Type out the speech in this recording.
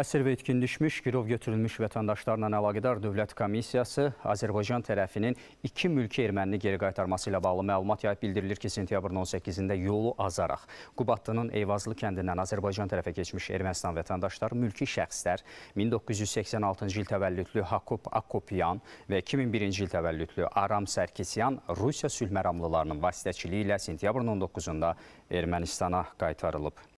Əsir və itkin düşmüş, girov götürülmüş vətəndaşlarla əlaqədar Dövlət Komissiyası Azərbaycan tərəfinin iki mülki ermənini geri qaytarması ilə bağlı məlumat yayıb bildirilir ki, sentyabrın 18-də yolu azaraq Qubatlının Eyvazlı kəndindən Azərbaycan tərəfə keçmiş Ermənistan vətəndaşlar, mülki şəxslər 1986-cı il təvəllüdlü Hakub Akopyan və 2001-ci il təvəllüdlü Aram Sərkisyan Rusiya sülh məramlılarının vasitəçiliyi ilə sentyabrın 19-da Ermənistana qaytarılıb.